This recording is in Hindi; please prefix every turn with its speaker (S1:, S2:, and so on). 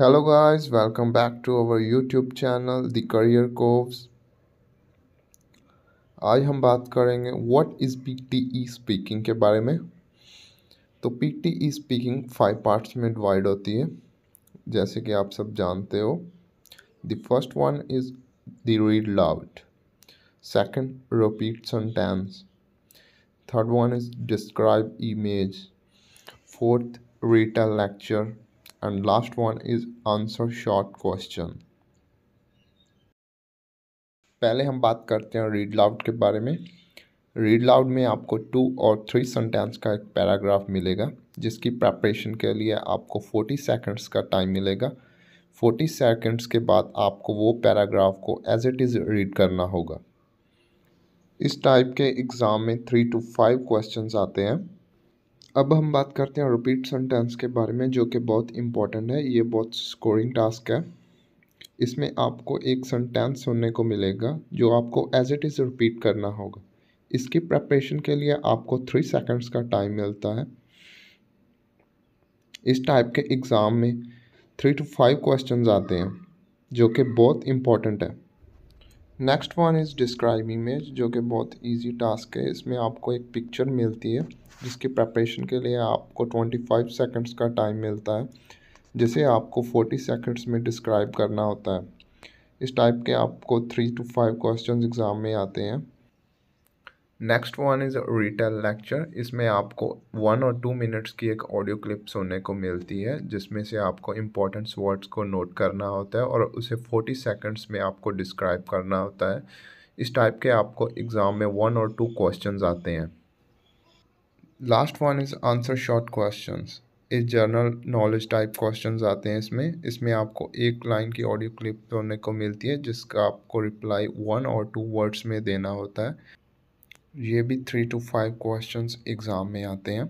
S1: hello guys welcome back to our YouTube channel the career coves आज हम बात करेंगे what is P T E speaking के बारे में तो P T E speaking five parts में डिवाइड होती है जैसे कि आप सब जानते हो the first one is the read loud second repeat sentence third one is describe image fourth return lecture and last one is answer short question पहले हम बात करते हैं रीड लाउड के बारे में रीड लाउड में आपको टू और थ्री सेंटेंस का एक पैराग्राफ मिलेगा जिसकी प्रेपरेशन के लिए आपको फोर्टी सेकंड्स का टाइम मिलेगा फोर्टी सेकंड्स के बाद आपको वो पैराग्राफ को एज इट इज़ रीड करना होगा इस टाइप के एग्ज़ाम में थ्री टू फाइव क्वेश्चंस आते हैं अब हम बात करते हैं रिपीट सेंटेंस के बारे में जो कि बहुत इम्पॉर्टेंट है ये बहुत स्कोरिंग टास्क है इसमें आपको एक सेंटेंस सुनने को मिलेगा जो आपको एज इट इज़ रिपीट करना होगा इसकी प्रेपरेशन के लिए आपको थ्री सेकंड्स का टाइम मिलता है इस टाइप के एग्ज़ाम में थ्री टू फाइव क्वेश्चंस आते हैं जो कि बहुत इम्पॉर्टेंट है next one is describe image जो कि बहुत इजी टास्क है इसमें आपको एक पिक्चर मिलती है जिसकी प्रपरेशन के लिए आपको 25 सेकंड्स का टाइम मिलता है जिसे आपको 40 सेकंड्स में डिस्क्राइब करना होता है इस टाइप के आपको three two five question exam में आते हैं next one is retell lecture इसमें आपको वन और टू मिनट्स की एक ऑडियो क्लिप सुनने को मिलती है जिसमें से आपको इम्पोर्टेंट्स वर्ड्स को नोट करना होता है और उसे फोर्टी सेकेंड्स में आपको डिस्क्राइब करना होता है इस टाइप के आपको एग्ज़ाम में वन और टू क्वेश्चन आते हैं last one is answer short question इस जनरल नॉलेज टाइप क्वेश्चन आते हैं इसमें इसमें आपको एक लाइन की ऑडियो क्लिप सुनने को मिलती है जिसका आपको रिप्लाई वन और टू वर्ड्स में देना होता है ये भी three two five questions exam में आते हैं